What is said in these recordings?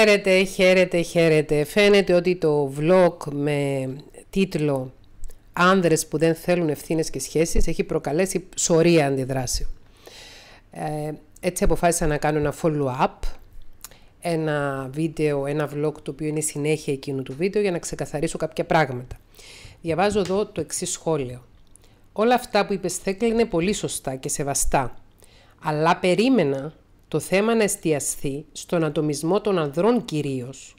Χαίρετε, χαίρετε, χαίρετε. Φαίνεται ότι το vlog με τίτλο «Άνδρες που δεν θέλουν ευθύνες και σχέσεις» έχει προκαλέσει σωρία αντιδράσεων. Ε, έτσι αποφάσισα να κάνω ένα follow-up, ένα βίντεο, ένα vlog το οποίο είναι συνέχεια εκείνου του βίντεο για να ξεκαθαρίσω κάποια πράγματα. Διαβάζω εδώ το εξής σχόλιο. Όλα αυτά που είπες Θέκλη είναι πολύ σωστά και σεβαστά, αλλά περίμενα το θέμα να εστιαστεί στον ατομισμό των ανδρών κυρίως,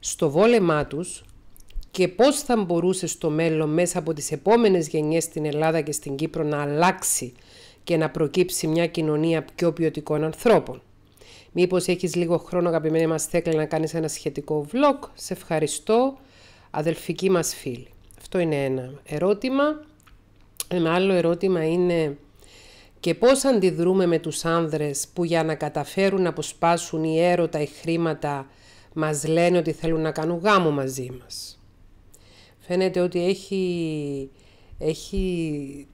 στο βόλεμά τους και πώς θα μπορούσε στο μέλλον μέσα από τις επόμενες γενιές στην Ελλάδα και στην Κύπρο να αλλάξει και να προκύψει μια κοινωνία πιο ποιοτικών ανθρώπων. Μήπως έχεις λίγο χρόνο αγαπημένη μας Θέκλα να κάνεις ένα σχετικό vlog. Σε ευχαριστώ αδελφική μας φίλη. Αυτό είναι ένα ερώτημα. Ένα άλλο ερώτημα είναι και πώς αντιδρούμε με τους άνδρες που για να καταφέρουν να αποσπάσουν οι έρωτα ή χρήματα μας λένε ότι θέλουν να κάνουν γάμο μαζί μας. Φαίνεται ότι έχει, έχει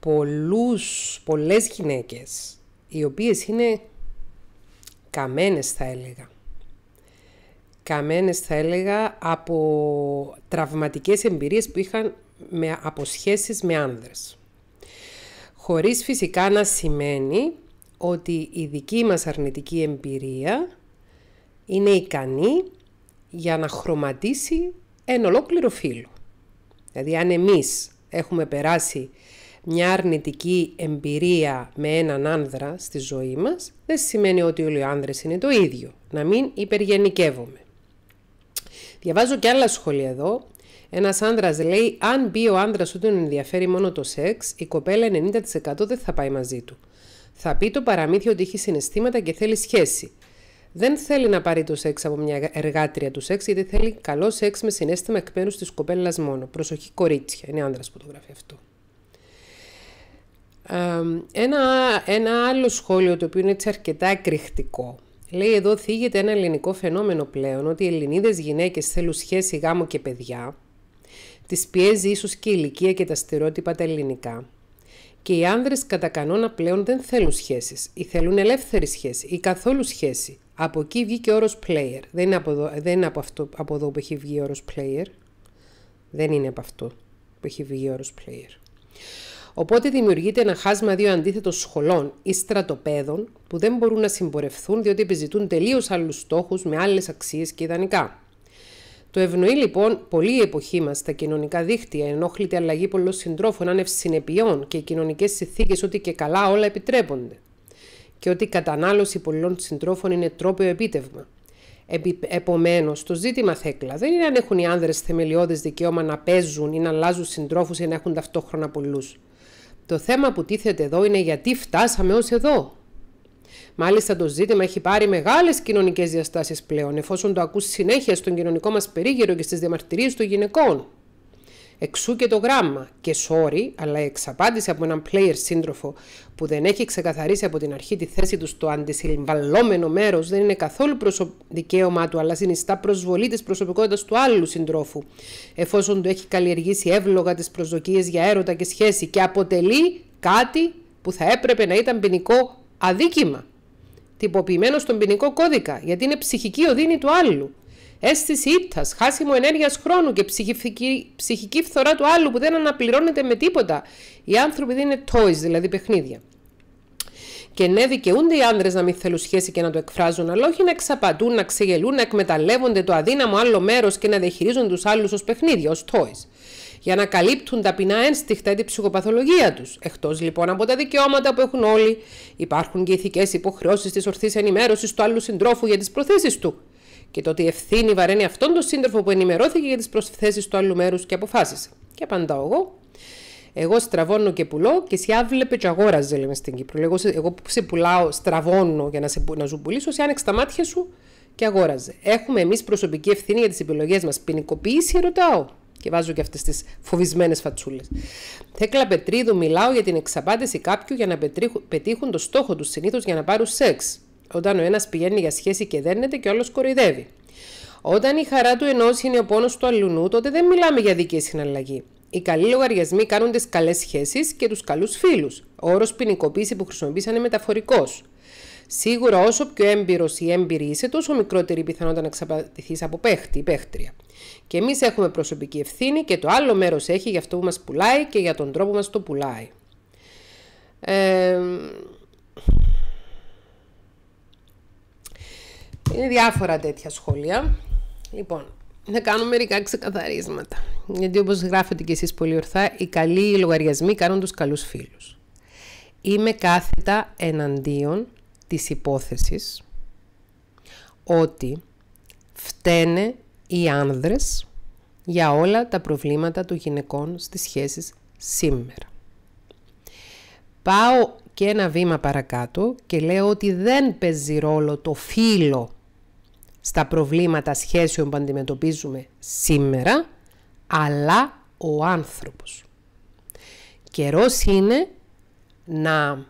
πολλούς, πολλές γυναίκες οι οποίες είναι καμένες θα έλεγα. Καμένες θα έλεγα από τραυματικές εμπειρίες που είχαν με, από με άνδρες χωρίς φυσικά να σημαίνει ότι η δική μας αρνητική εμπειρία είναι ικανή για να χρωματίσει ένα ολόκληρο φύλλο. Δηλαδή αν εμείς έχουμε περάσει μια αρνητική εμπειρία με έναν άνδρα στη ζωή μας, δεν σημαίνει ότι όλοι οι άνδρες είναι το ίδιο. Να μην υπεργενικέύουμε. Διαβάζω και άλλα σχόλια εδώ ένας άντρας λέει: Αν μπει ο άντρας σου τον ενδιαφέρει μόνο το σεξ, η κοπέλα 90% δεν θα πάει μαζί του. Θα πει το παραμύθι ότι έχει συναισθήματα και θέλει σχέση. Δεν θέλει να πάρει το σεξ από μια εργάτρια του σεξ, γιατί θέλει καλό σεξ με συνέστημα εκ μέρους της κοπέλας μόνο. Προσοχή, κορίτσια. Είναι άντρας που το γράφει αυτό. Ένα, ένα άλλο σχόλιο το οποίο είναι έτσι αρκετά εκρηκτικό. Λέει εδώ θίγεται ένα ελληνικό φαινόμενο πλέον ότι οι Ελληνίδες γυναίκες θέλουν σχέση γάμο και παιδιά Τις πιέζει ίσως και η ηλικία και τα στερότυπα τα ελληνικά. Και οι άνδρες κατά κανόνα πλέον δεν θέλουν σχέσεις ή θέλουν ελεύθερη σχέση ή καθόλου σχέση. Από εκεί βγήκε ο όρος player. Δεν είναι από, εδώ, δεν από, αυτό, από εδώ που έχει βγει ο όρος player. Δεν είναι από αυτό που έχει βγει ο όρος player. Οπότε δημιουργείται ένα χάσμα δύο αντίθετων σχολών ή στρατοπέδων που δεν μπορούν να συμπορευθούν διότι επιζητούν τελείως άλλους στόχους με άλλες αξίες και ιδανικά. Το ευνοεί λοιπόν πολύ η εποχή μας τα κοινωνικά δίχτυα, ενόχλητη αλλαγή πολλών συντρόφων άνευ συνεπειών και οι κοινωνικές συνθήκες ότι και καλά όλα επιτρέπονται. Και ότι η κατανάλωση πολλών συντρόφων είναι τρόπιο επίτευγμα. Επομένως, το ζήτημα θέκλα δεν είναι αν έχουν οι άνδρες θεμελιώδες δικαίωμα να παίζουν ή να αλλάζουν συντρόφους ή να έχουν ταυτόχρονα πολλούς. Το θέμα που τίθεται εδώ είναι γιατί φτάσαμε ως εδώ. Μάλιστα, το ζήτημα έχει πάρει μεγάλες κοινωνικές διαστάσεις πλέον, εφόσον το ακούσει συνέχεια στον κοινωνικό μας περίγυρο και στις διαμαρτυρίες των γυναικών. Εξού και το γράμμα και sorry, αλλά η εξαπάντηση από έναν player σύντροφο που δεν έχει ξεκαθαρίσει από την αρχή τη θέση του στο αντισυμβαλλόμενο μέρος δεν είναι καθόλου προσω... δικαίωμά του, αλλά συνιστά προσβολή της προσωπικότητας του άλλου συντρόφου, εφόσον του έχει καλλιεργήσει εύλογα τις προσδοκίες για έρωτα και σχέση και αποτελεί κάτι που θα έπρεπε να ήταν ποινικό αδίκημα τυποποιημένος στον ποινικό κώδικα, γιατί είναι ψυχική οδύνη του άλλου. Αίσθηση ύπτας, χάσιμο ενέργειας χρόνου και ψυχική, ψυχική φθορά του άλλου που δεν αναπληρώνεται με τίποτα. Οι άνθρωποι δεν είναι toys, δηλαδή παιχνίδια. Και ναι, δικαιούνται οι άνδρες να μην θέλουν σχέση και να το εκφράζουν, αλλά όχι να εξαπατούν, να ξεγελούν, να εκμεταλλεύονται το αδύναμο άλλο μέρος και να διαχειρίζουν τους άλλους ως παιχνίδια, ως toys για να καλύπτουν ταπεινά ένστικτα την ψυχοπαθολογία τους. Εκτός λοιπόν από τα δικαιώματα που έχουν όλοι, υπάρχουν και ηθικές υποχρεώσεις της ορθής ενημέρωσης του άλλου συντρόφου για τις προθέσεις του. Και το ότι η ευθύνη βαραίνει αυτόν τον σύντροφο που ενημερώθηκε για τις προσθέσεις του άλλου μέρους και αποφάσισε. Και απαντάω εγώ. Εγώ στραβώνω και πουλώ και εσύ άβλεπε και αγόραζε, λέμε στην Κύπρο. Εγώ, εγώ που σε πουλάω, στραβώνω για να, σε, να σου πουλήσω, άνοιξε τα μάτια σου και αγόραζε. Έχουμε εμείς προσωπική ευθύνη για τις επιλογές μας. Ποινικοποίηση, ρωτάω. Και βάζω και αυτές τις φοβισμένες φατσούλες. Θέκλα Πετρίδου, μιλάω για την εξαπάτηση κάποιου για να πετύχουν το στόχο τους συνήθως για να πάρουν σεξ. Όταν ο ένας πηγαίνει για σχέση και δένεται και ο άλλος κοροϊδεύει. Όταν η χαρά του ενός είναι ο πόνος του αλλουνού, τότε δεν μιλάμε για δίκαιη συναλλαγή. Οι καλοί λογαριασμοί κάνουν τις καλές σχέσεις και τους καλούς φίλους. Ο όρος ποινικοποίηση που χρησιμοποίησαν είναι μεταφορικός. Σίγουρα όσο πιο έμπειρος ή έμπειρη είσαι, τόσο μικρότερη η πιθανότητα να ξαπατηθεί από παίχτη ή παίχτρια. Και εμείς έχουμε προσωπική ευθύνη και το άλλο μέρος έχει για αυτό που μας πουλάει και για τον τρόπο μας το πουλάει. είναι διάφορα τέτοια σχόλια. Λοιπόν, να κάνω μερικά ξεκαθαρίσματα. Γιατί όπως γράφετε και εσείς πολύ ορθά, οι καλοί λογαριασμοί κάνουν τους καλούς φίλους. Είμαι κάθετα εναντίον της υπόθεσης ότι φταίνε οι άνδρες για όλα τα προβλήματα των γυναικών στις σχέσεις σήμερα. Πάω και ένα βήμα παρακάτω και λέω ότι δεν παίζει ρόλο το φίλο στα προβλήματα σχέσεων που αντιμετωπίζουμε σήμερα, αλλά ο άνθρωπος. Καιρός είναι να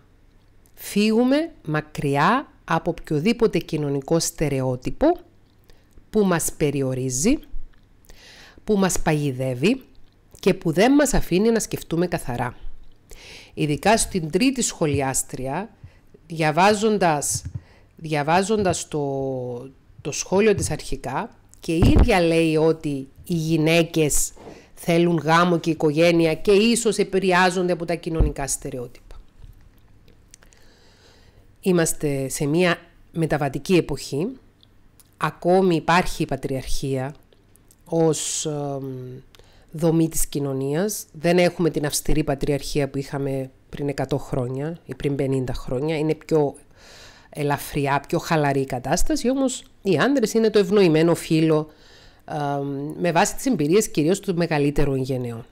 φύγουμε μακριά από οποιοδήποτε κοινωνικό στερεότυπο που μας περιορίζει, που μας παγιδεύει και που δεν μας αφήνει να σκεφτούμε καθαρά. Ειδικά στην τρίτη σχολιάστρια, διαβάζοντας, διαβάζοντας το, σχόλιο της αρχικά και ίδια λέει ότι οι γυναίκες θέλουν γάμο και οικογένεια και ίσως επηρεάζονται από τα κοινωνικά στερεότυπα είμαστε σε μια μεταβατική εποχή. Ακόμη υπάρχει η πατριαρχία ως δομή της κοινωνίας. Δεν έχουμε την αυστηρή πατριαρχία που είχαμε πριν 100 χρόνια ή πριν 50 χρόνια. Είναι πιο ελαφριά, πιο χαλαρή η κατάσταση, όμως οι άντρες είναι το ευνοημένο φύλλο με βάση τις εμπειρίες κυρίως των μεγαλύτερων γενναιών.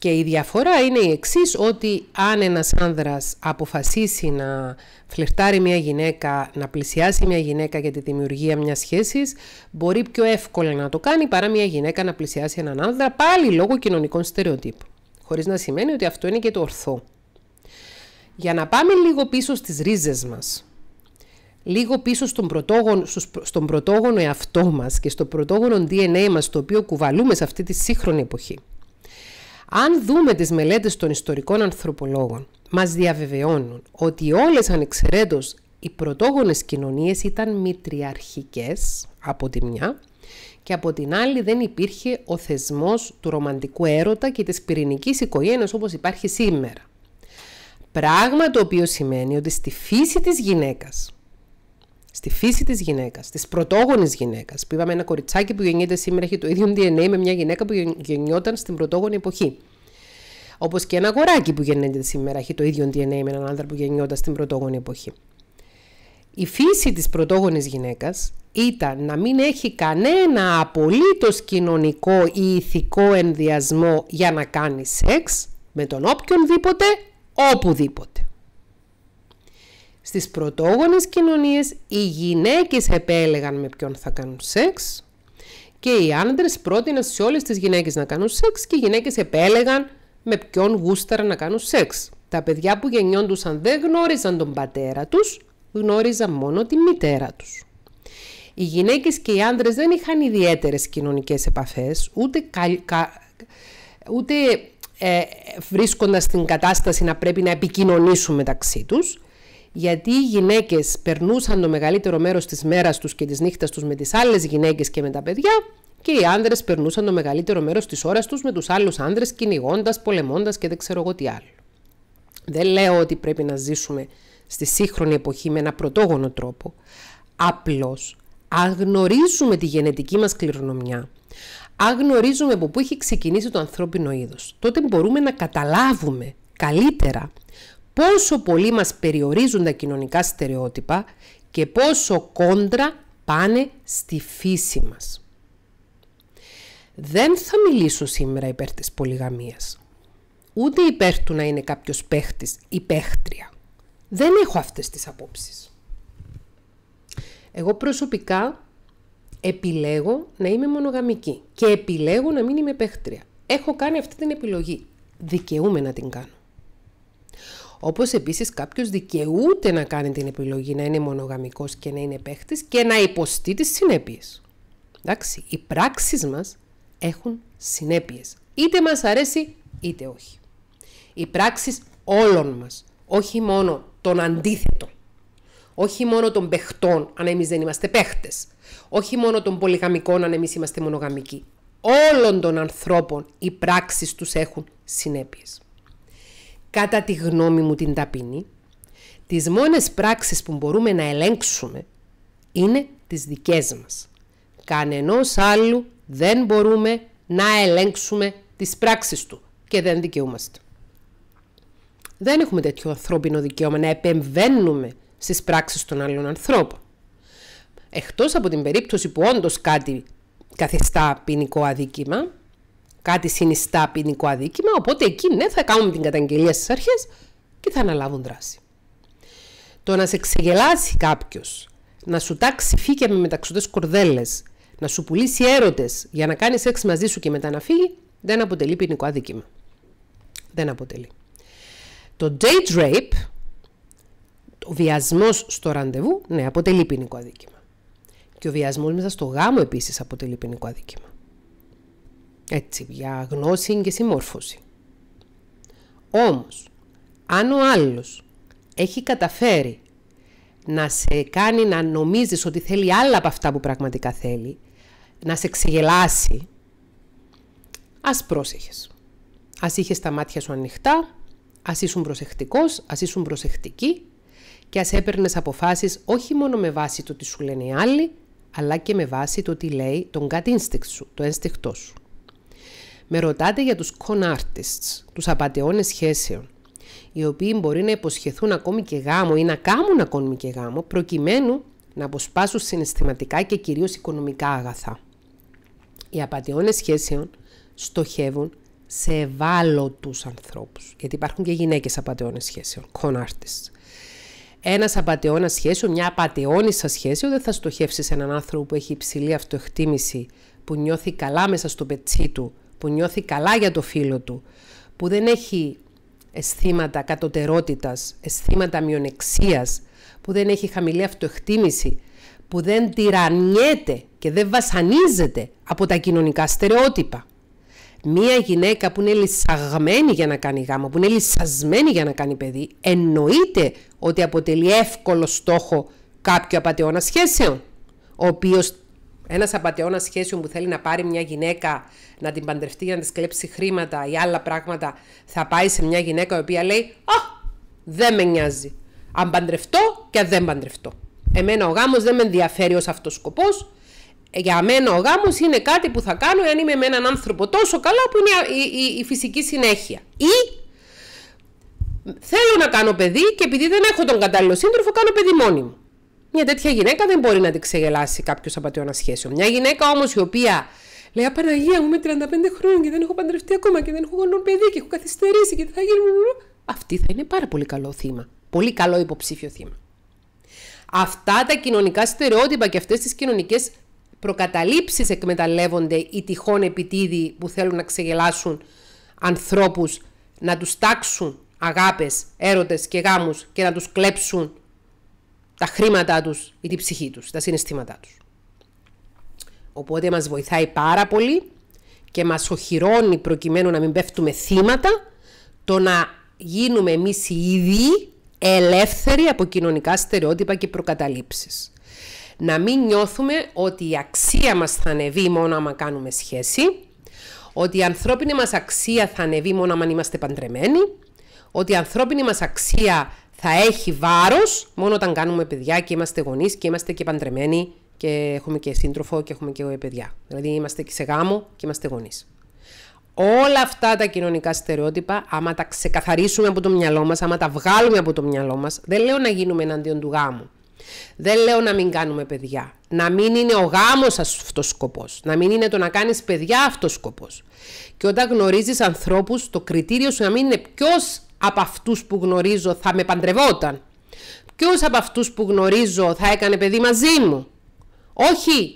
Και η διαφορά είναι η εξής ότι αν ένας άνδρας αποφασίσει να φλερτάρει μια γυναίκα, να πλησιάσει μια γυναίκα για τη δημιουργία μιας σχέσης, μπορεί πιο εύκολα να το κάνει παρά μια γυναίκα να πλησιάσει έναν άνδρα πάλι λόγω κοινωνικών στερεοτύπων. Χωρίς να σημαίνει ότι αυτό είναι και το ορθό. Για να πάμε λίγο πίσω στις ρίζες μας, λίγο πίσω στον πρωτόγονο, στον πρωτόγονο εαυτό μας και στο πρωτόγονο DNA μας το οποίο κουβαλούμε σε αυτή τη σύγχρονη εποχή. Αν δούμε τις μελέτες των ιστορικών ανθρωπολόγων, μας διαβεβαιώνουν ότι όλες ανεξαιρέτως οι πρωτόγονες κοινωνίες ήταν μητριαρχικές από τη μια και από την άλλη δεν υπήρχε ο θεσμός του ρομαντικού έρωτα και της πυρηνικής οικογένειας όπως υπάρχει σήμερα. Πράγμα το οποίο σημαίνει ότι στη φύση της γυναίκας στη φύση της γυναίκας, της πρωτόγονης γυναίκας. Που είπαμε ένα κοριτσάκι που γεννιέται σήμερα έχει το ίδιο DNA με μια γυναίκα που γεννιόταν στην πρωτόγονη εποχή. Όπως και ένα αγοράκι που γεννιέται σήμερα έχει το ίδιο DNA με έναν άνθρωπο που γεννιόταν στην πρωτόγονη εποχή. Η φύση της πρωτόγονης γυναίκας ήταν να μην έχει κανένα απολύτως κοινωνικό ή ηθικό ενδιασμό για να κάνει σεξ με τον οποιονδήποτε, οπουδήποτε. Στις πρωτόγονες κοινωνίες οι γυναίκες επέλεγαν με ποιον θα κάνουν σεξ και οι άντρες πρότειναν σε όλες τις γυναίκες να κάνουν σεξ και οι γυναίκες επέλεγαν με ποιον γούσταρα να κάνουν σεξ. Τα παιδιά που γεννιόντουσαν δεν γνώριζαν τον πατέρα τους, γνώριζαν μόνο τη μητέρα τους. Οι γυναίκες και οι άντρες δεν είχαν ιδιαίτερες κοινωνικές επαφές, ούτε, κα, ούτε ε, την κατάσταση να πρέπει να επικοινωνήσουν μεταξύ τους γιατί οι γυναίκες περνούσαν το μεγαλύτερο μέρος της μέρας τους και της νύχτας τους με τις άλλες γυναίκες και με τα παιδιά και οι άνδρες περνούσαν το μεγαλύτερο μέρος της ώρας τους με τους άλλους άνδρες κυνηγώντας, πολεμώντας και δεν ξέρω εγώ τι άλλο. Δεν λέω ότι πρέπει να ζήσουμε στη σύγχρονη εποχή με ένα πρωτόγονο τρόπο. Απλώς αγνωρίζουμε τη γενετική μας κληρονομιά. Αγνωρίζουμε από πού έχει ξεκινήσει το ανθρώπινο είδος. Τότε μπορούμε να καταλάβουμε καλύτερα πόσο πολύ μας περιορίζουν τα κοινωνικά στερεότυπα και πόσο κόντρα πάνε στη φύση μας. Δεν θα μιλήσω σήμερα υπέρ της πολυγαμίας. Ούτε υπέρ του να είναι κάποιος παίχτης ή παίχτρια. Δεν έχω αυτές τις απόψεις. Εγώ προσωπικά επιλέγω να είμαι μονογαμική και επιλέγω να μην είμαι παίχτρια. Έχω κάνει αυτή την επιλογή. Δικαιούμαι να την κάνω. Όπως επίσης κάποιος δικαιούται να κάνει την επιλογή να είναι μονογαμικός και να είναι παίχτης και να υποστεί τις συνέπειες. Εντάξει, οι πράξεις μας έχουν συνέπειες. Είτε μας αρέσει είτε όχι. Οι πράξεις όλων μας, όχι μόνο των αντίθετων. Όχι μόνο των παιχτών, αν εμείς δεν είμαστε παίχτες, Όχι μόνο των πολυγαμικών, αν εμείς είμαστε μονογαμικοί. Όλων των ανθρώπων οι πράξεις τους έχουν συνέπειες κατά τη γνώμη μου την ταπεινή, τις μόνες πράξεις που μπορούμε να ελέγξουμε είναι τις δικές μας. Κανενός άλλου δεν μπορούμε να ελέγξουμε τις πράξεις του και δεν δικαιούμαστε. Δεν έχουμε τέτοιο ανθρώπινο δικαίωμα να επεμβαίνουμε στις πράξεις των άλλων ανθρώπων. Εκτός από την περίπτωση που όντως κάτι καθιστά ποινικό αδίκημα, κάτι συνιστά ποινικό αδίκημα, οπότε εκεί ναι θα κάνουμε την καταγγελία στις αρχές και θα αναλάβουν δράση. Το να σε ξεγελάσει κάποιος, να σου τάξει φύκια με μεταξωτές κορδέλες, να σου πουλήσει έρωτες για να κάνεις έξι μαζί σου και μετά να φύγει, δεν αποτελεί ποινικό αδίκημα. Δεν αποτελεί. Το date rape, ο βιασμός στο ραντεβού, ναι, αποτελεί ποινικό αδίκημα. Και ο βιασμός μέσα στο γάμο επίσης αποτελεί ποινικό αδίκημα. Έτσι, για γνώση και συμμόρφωση. Όμως, αν ο άλλος έχει καταφέρει να σε κάνει να νομίζεις ότι θέλει άλλα από αυτά που πραγματικά θέλει, να σε ξεγελάσει, ας πρόσεχες. Ας είχες τα μάτια σου ανοιχτά, ας ήσουν προσεκτικός, ας ήσουν προσεκτική και ας έπαιρνες αποφάσεις όχι μόνο με βάση το τι σου λένε οι άλλοι, αλλά και με βάση το τι λέει τον κατ' σου, το ένστικτό σου. Με ρωτάτε για τους con artists, τους απαταιώνες σχέσεων, οι οποίοι μπορεί να υποσχεθούν ακόμη και γάμο ή να κάνουν ακόμη και γάμο, προκειμένου να αποσπάσουν συναισθηματικά και κυρίως οικονομικά αγαθά. Οι απαταιώνες σχέσεων στοχεύουν σε ευάλωτους ανθρώπους, γιατί υπάρχουν και γυναίκες απαταιώνες σχέσεων, con artists. Ένας απαταιώνας σχέσεων, μια απαταιώνισσα σχέσεων δεν θα στοχεύσει σε έναν άνθρωπο που έχει υψηλή αυτοεκτίμηση, που νιώθει καλά μέσα στο πετσί του, που νιώθει καλά για το φίλο του, που δεν έχει αισθήματα κατωτερότητας, αισθήματα μειονεξίας, που δεν έχει χαμηλή αυτοεκτίμηση, που δεν τυραννιέται και δεν βασανίζεται από τα κοινωνικά στερεότυπα. Μία γυναίκα που είναι λυσαγμένη για να κάνει γάμο, που είναι λυσασμένη για να κάνει παιδί, εννοείται ότι αποτελεί εύκολο στόχο κάποιου απαταιώνα σχέσεων, ο οποίος ένας απαταιώνας σχέσεων που θέλει να πάρει μια γυναίκα, να την παντρευτεί για να της κλέψει χρήματα ή άλλα πράγματα, θα πάει σε μια γυναίκα η οποία λέει Α, δεν με νοιάζει. Αν παντρευτώ και δεν παντρευτώ. Εμένα ο γάμος δεν με ενδιαφέρει ως αυτός σκοπός. Για μένα ο γάμος είναι κάτι που θα κάνω εάν είμαι με έναν άνθρωπο τόσο καλά που είναι η, η, η φυσική συνέχεια. Ή θέλω να κάνω παιδί και επειδή δεν έχω τον κατάλληλο σύντροφο, κάνω παιδί μόνη μου. Μια τέτοια γυναίκα δεν μπορεί να την ξεγελάσει κάποιος απαταιώνα σχέσεων. Μια γυναίκα όμως η οποία λέει Απαναγία μου είμαι 35 χρόνια και δεν έχω παντρευτεί ακόμα και δεν έχω γονόν παιδί και έχω καθυστερήσει και θα γίνω. Αυτή θα είναι πάρα πολύ καλό θύμα. Πολύ καλό υποψήφιο θύμα. Αυτά τα κοινωνικά στερεότυπα και αυτές τις κοινωνικές προκαταλήψεις εκμεταλλεύονται οι τυχόν επιτίδοι που θέλουν να ξεγελάσουν ανθρώπους, να τους τάξουν αγάπες, έρωτες και γάμους και να τους κλέψουν τα χρήματά τους ή την ψυχή τους, τα συναισθήματά τους. Οπότε μας βοηθάει πάρα πολύ και μας οχυρώνει προκειμένου να μην πέφτουμε θύματα το να γίνουμε εμείς οι ίδιοι ελεύθεροι από κοινωνικά στερεότυπα και προκαταλήψεις. Να μην νιώθουμε ότι η αξία μας θα ανεβεί μόνο άμα κάνουμε σχέση, ότι η ανθρώπινη μας αξία θα ανεβεί μόνο άμα είμαστε παντρεμένοι, ότι η ανθρώπινη μας αξία θα έχει βάρος μόνο όταν κάνουμε παιδιά και είμαστε γονείς και είμαστε και παντρεμένοι και έχουμε και σύντροφο και έχουμε και παιδιά. Δηλαδή είμαστε και σε γάμο και είμαστε γονείς. Όλα αυτά τα κοινωνικά στερεότυπα, άμα τα ξεκαθαρίσουμε από το μυαλό μας, άμα τα βγάλουμε από το μυαλό μας. δεν λέω να γίνουμε εναντίον του γάμου. Δεν λέω να μην κάνουμε παιδιά. Να μην είναι ο γάμος αυτός σκοπός. Να μην είναι το να κάνεις παιδιά αυτός σκοπός. Και όταν γνωρίζεις ανθρώπους, το κριτήριο σου να μην είναι ποιος από αυτούς που γνωρίζω θα με παντρευόταν. Ποιο από αυτούς που γνωρίζω θα έκανε παιδί μαζί μου. Όχι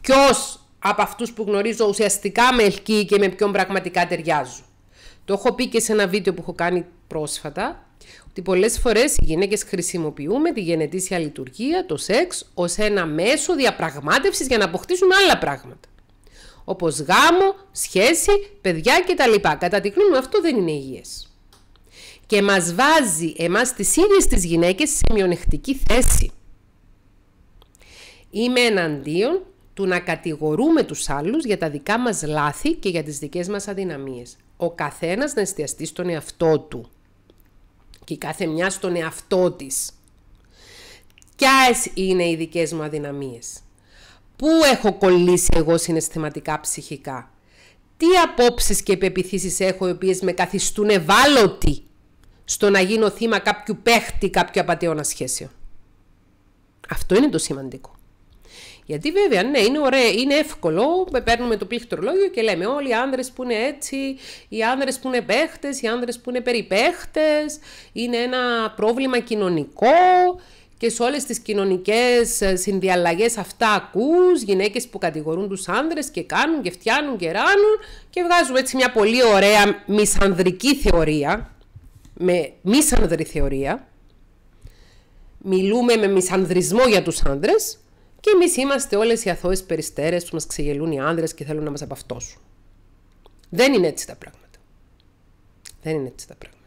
Ποιο από αυτούς που γνωρίζω ουσιαστικά με ελκύει και με ποιον πραγματικά ταιριάζω. Το έχω πει και σε ένα βίντεο που έχω κάνει πρόσφατα, ότι πολλές φορές οι γυναίκες χρησιμοποιούμε τη γενετήσια λειτουργία, το σεξ, ως ένα μέσο διαπραγμάτευσης για να αποκτήσουν άλλα πράγματα. Όπως γάμο, σχέση, παιδιά κτλ. Κατά τη γνώμη αυτό δεν είναι υγιές και μας βάζει εμάς τις ίδιες τις γυναίκες σε μειονεκτική θέση. Είμαι εναντίον του να κατηγορούμε τους άλλους για τα δικά μας λάθη και για τις δικές μας αδυναμίες. Ο καθένας να εστιαστεί στον εαυτό του και η κάθε μια στον εαυτό της. Ποιες είναι οι δικές μου αδυναμίες. Πού έχω κολλήσει εγώ συναισθηματικά ψυχικά. Τι απόψεις και επεπιθήσεις έχω οι οποίες με καθιστούν ευάλωτοι στο να γίνω θύμα κάποιου παίχτη, κάποιου απαταιώνα σχέσιο Αυτό είναι το σημαντικό. Γιατί βέβαια, ναι, είναι, ωραίο, είναι εύκολο. Παίρνουμε το πληκτρολόγιο και λέμε όλοι οι άνδρες που είναι έτσι, οι άνδρες που είναι παίχτες οι άνδρες που είναι περιπαίχτες είναι ένα πρόβλημα κοινωνικό. Και σε όλες τις κοινωνικές συνδιαλλαγές αυτά ακούς, γυναίκες που κατηγορούν τους άνδρες και κάνουν και φτιάνουν και ράνουν και βγάζουμε έτσι μια πολύ ωραία μισανδρική θεωρία, με μισανδρή θεωρία, μιλούμε με μισανδρισμό για τους άνδρες και εμείς είμαστε όλες οι αθώες περιστέρες που μας ξεγελούν οι άνδρες και θέλουν να μας απαυτώσουν. Δεν είναι έτσι τα πράγματα. Δεν είναι έτσι τα πράγματα.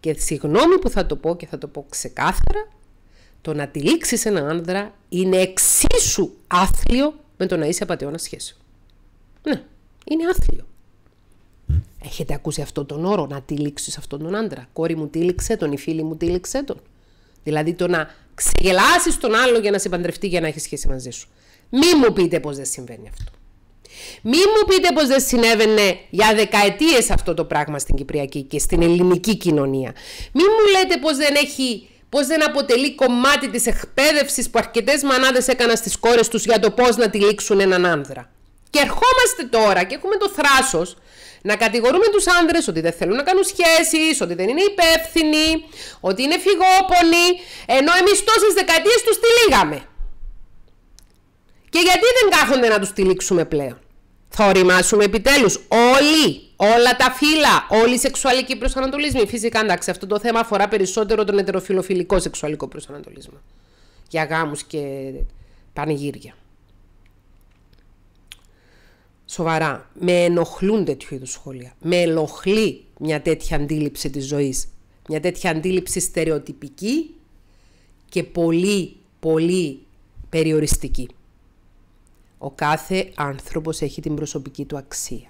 Και συγγνώμη που θα το πω και θα το πω ξεκάθαρα, το να τυλίξεις ένα άνδρα είναι εξίσου άθλιο με το να είσαι απαταιώνας σχέσιο. Ναι, είναι άθλιο. Έχετε ακούσει αυτόν τον όρο, να τύλιξει αυτόν τον άντρα. Κόρη μου τύλιξε τον, η φίλη μου τύλιξε τον. Δηλαδή το να ξεγελάσεις τον άλλο για να σε παντρευτεί για να έχεις σχέση μαζί σου. Μη μου πείτε πώ δεν συμβαίνει αυτό. Μη μου πείτε πώ δεν συνέβαινε για δεκαετίες αυτό το πράγμα στην Κυπριακή και στην ελληνική κοινωνία. Μη μου λέτε πως δεν έχει Πώ δεν αποτελεί κομμάτι της εκπαίδευσης που αρκετές μανάδες έκαναν στις κόρες τους για το πώ να τη λήξουν έναν άνδρα. Και ερχόμαστε τώρα και έχουμε το θράσος να κατηγορούμε τους άνδρες ότι δεν θέλουν να κάνουν σχέσεις, ότι δεν είναι υπεύθυνοι, ότι είναι φυγόπονοι, ενώ εμείς τόσες δεκαετίες τους τυλίγαμε. Και γιατί δεν κάθονται να τους τυλίξουμε πλέον. Θα οριμάσουμε επιτέλους όλοι, όλα τα φύλλα, όλοι οι σεξουαλικοί προσανατολισμοί. Φυσικά, εντάξει, αυτό το θέμα αφορά περισσότερο τον ετεροφιλοφιλικό σεξουαλικό προσανατολισμό. Για γάμους και πανηγύρια. Σοβαρά. Με ενοχλούν τέτοιου είδους σχόλια. Με ενοχλεί μια τέτοια αντίληψη της ζωής. Μια τέτοια αντίληψη στερεοτυπική και πολύ, πολύ περιοριστική. Ο κάθε άνθρωπος έχει την προσωπική του αξία.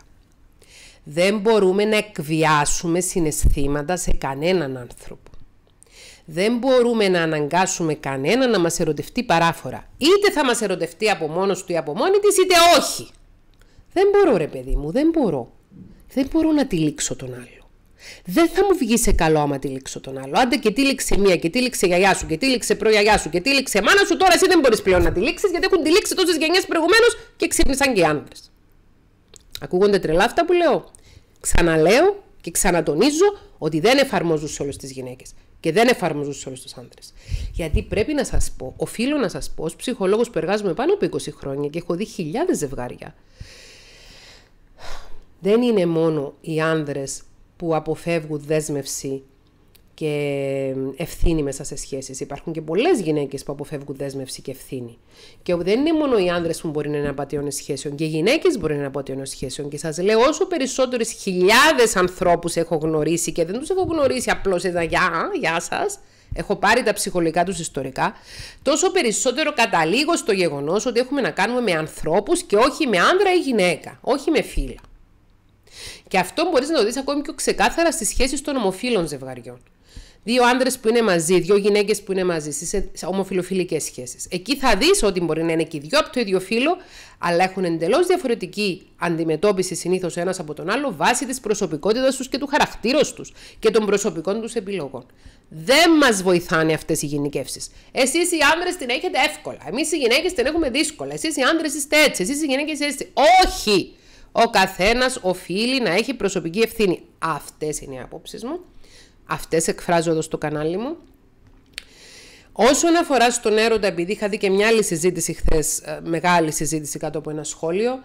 Δεν μπορούμε να εκβιάσουμε συναισθήματα σε κανέναν άνθρωπο. Δεν μπορούμε να αναγκάσουμε κανένα να μας ερωτευτεί παράφορα. Είτε θα μας ερωτευτεί από μόνος του ή από μόνη της, είτε όχι. Δεν μπορώ ρε παιδί μου, δεν μπορώ. Δεν μπορώ να τυλίξω τον άλλο. Δεν θα μου βγει σε καλό άμα τυλίξω τον άλλο. Άντε και τύλιξε μία, και τύλιξε γιαγιά σου, και τύλιξε προγιαγιά σου, και τύλιξε μάνα σου. Τώρα εσύ δεν μπορείς πλέον να τυλίξει γιατί έχουν τυλίξει τόσες γενιές προηγουμένως και ξύπνησαν και οι άντρε. Ακούγονται τρελά αυτά που λέω. Ξαναλέω και ξανατονίζω ότι δεν εφαρμόζουν σε όλες τις γυναίκες και δεν εφαρμόζουν σε όλους τους άντρε. Γιατί πρέπει να σας πω, οφείλω να σας πω, ως ψυχολόγος που εργάζομαι πάνω από 20 χρόνια και έχω δει χιλιάδες ζευγάρια, δεν είναι μόνο οι άνδρες που αποφεύγουν δέσμευση και ευθύνη μέσα σε σχέσεις. Υπάρχουν και πολλές γυναίκες που αποφεύγουν δέσμευση και ευθύνη. Και δεν είναι μόνο οι άνδρες που μπορεί να είναι απαταιώνε σχέσεων και οι γυναίκες μπορεί να είναι απαταιώνε σχέσεων. Και σας λέω όσο περισσότερες χιλιάδες ανθρώπους έχω γνωρίσει και δεν τους έχω γνωρίσει απλώς ένα γεια, γεια σας, έχω πάρει τα ψυχολογικά τους ιστορικά, τόσο περισσότερο καταλήγω στο γεγονός ότι έχουμε να κάνουμε με ανθρώπους και όχι με άνδρα ή γυναίκα, όχι με φίλα. Και αυτό μπορείς να το δεις ακόμη πιο ξεκάθαρα στις σχέσεις των ομοφύλων ζευγαριών. Δύο άντρε που είναι μαζί, δύο γυναίκες που είναι μαζί, ε, σε ομοφυλοφιλικέ σχέσεις. Εκεί θα δεις ότι μπορεί να είναι και δύο από το ίδιο φύλλο, αλλά έχουν εντελώς διαφορετική αντιμετώπιση συνήθως ένας από τον άλλο βάσει της προσωπικότητας τους και του χαρακτήρα τους και των προσωπικών τους επιλογών. Δεν μας βοηθάνε αυτές οι γενικεύσεις. Εσείς οι άντρε την έχετε εύκολα. Εμείς οι γυναίκες την έχουμε δύσκολα. Εσείς οι άντρε είστε έτσι. Εσείς οι γυναίκες είστε έτσι. Όχι! Ο καθένας οφείλει να έχει προσωπική ευθύνη. Αυτές είναι οι απόψεις μου. Αυτές εκφράζω εδώ στο κανάλι μου. Όσον αφορά στον έρωτα, επειδή είχα δει και μια άλλη συζήτηση χθες, ε, μεγάλη συζήτηση κάτω από ένα σχόλιο,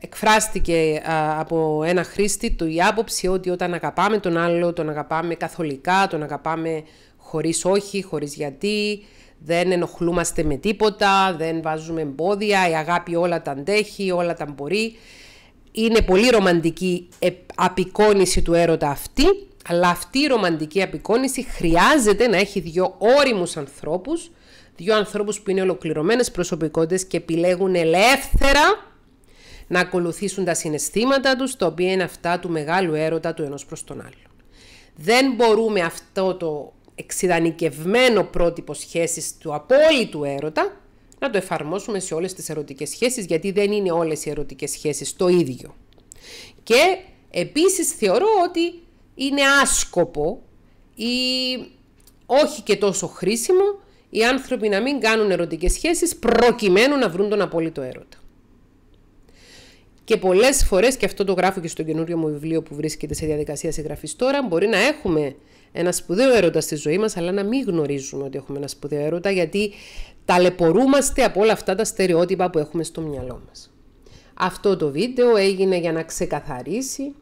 εκφράστηκε ε, από ένα χρήστη του η άποψη ότι όταν αγαπάμε τον άλλο, τον αγαπάμε καθολικά, τον αγαπάμε χωρίς όχι, χωρίς γιατί, δεν ενοχλούμαστε με τίποτα, δεν βάζουμε εμπόδια, η αγάπη όλα τα αντέχει, όλα τα μπορεί είναι πολύ ρομαντική ε, απεικόνιση του έρωτα αυτή, αλλά αυτή η ρομαντική απεικόνιση χρειάζεται να έχει δύο όριμους ανθρώπους, δύο ανθρώπους που είναι ολοκληρωμένες προσωπικότητες και επιλέγουν ελεύθερα να ακολουθήσουν τα συναισθήματα τους, τα οποία είναι αυτά του μεγάλου έρωτα του ενός προς τον άλλο. Δεν μπορούμε αυτό το εξειδανικευμένο πρότυπο σχέσης του απόλυτου έρωτα να το εφαρμόσουμε σε όλες τις ερωτικές σχέσεις, γιατί δεν είναι όλες οι ερωτικές σχέσεις το ίδιο. Και επίσης θεωρώ ότι είναι άσκοπο ή όχι και τόσο χρήσιμο οι άνθρωποι να μην κάνουν ερωτικές σχέσεις προκειμένου να βρουν τον απόλυτο έρωτα. Και πολλές φορές, και αυτό το γράφω και στο καινούριο μου βιβλίο που βρίσκεται σε διαδικασία συγγραφής τώρα, μπορεί να έχουμε ένα σπουδαίο έρωτα στη ζωή μας, αλλά να μην γνωρίζουμε ότι έχουμε ένα σπουδαίο έρωτα, γιατί ταλαιπωρούμαστε από όλα αυτά τα στερεότυπα που έχουμε στο μυαλό μας. Αυτό το βίντεο έγινε για να ξεκαθαρίσει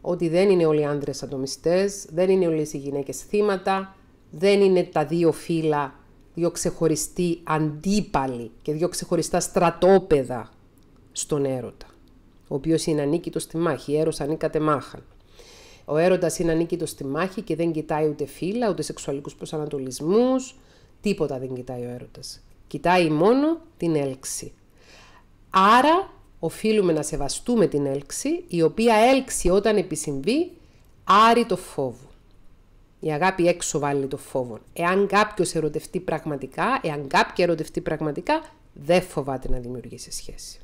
ότι δεν είναι όλοι οι άνδρες ατομιστές, δεν είναι όλες οι γυναίκες θύματα, δεν είναι τα δύο φύλλα, δύο ξεχωριστοί αντίπαλοι και δύο ξεχωριστά στρατόπεδα στον έρωτα, ο οποίος είναι ανίκητος στη μάχη, έρωτα ανήκατε μάχαν. Ο έρωτας είναι ανίκητο στη μάχη και δεν κοιτάει ούτε φύλλα, ούτε σεξουαλικούς προσανατολισμούς, τίποτα δεν κοιτάει ο έρωτας. Κοιτάει μόνο την έλξη. Άρα οφείλουμε να σεβαστούμε την έλξη, η οποία έλξη όταν επισυμβεί άρει το φόβο. Η αγάπη έξω βάλει το φόβο. Εάν κάποιος ερωτευτεί πραγματικά, εάν κάποια ερωτευτεί πραγματικά, δεν φοβάται να δημιουργήσει σχέση.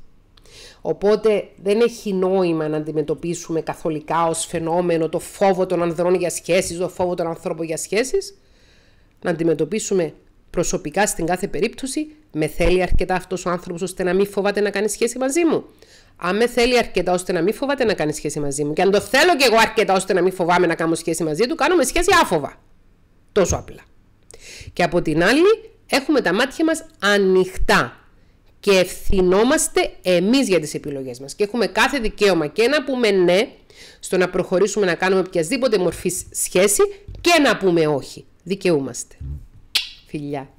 Οπότε δεν έχει νόημα να αντιμετωπίσουμε καθολικά ως φαινόμενο το φόβο των ανδρών για σχέσεις, το φόβο των ανθρώπων για σχέσεις. Να αντιμετωπίσουμε προσωπικά στην κάθε περίπτωση με θέλει αρκετά αυτός ο άνθρωπος ώστε να μην φοβάται να κάνει σχέση μαζί μου. Αν με θέλει αρκετά ώστε να μην φοβάται να κάνει σχέση μαζί μου και αν το θέλω και εγώ αρκετά ώστε να μην φοβάμαι να κάνω σχέση μαζί του, κάνουμε σχέση άφοβα. Τόσο απλά. Και από την άλλη έχουμε τα μάτια μας ανοιχτά και ευθυνόμαστε εμείς για τις επιλογές μας. Και έχουμε κάθε δικαίωμα και να πούμε ναι στο να προχωρήσουμε να κάνουμε οποιασδήποτε μορφή σχέση και να πούμε όχι. Δικαιούμαστε. Φιλιά.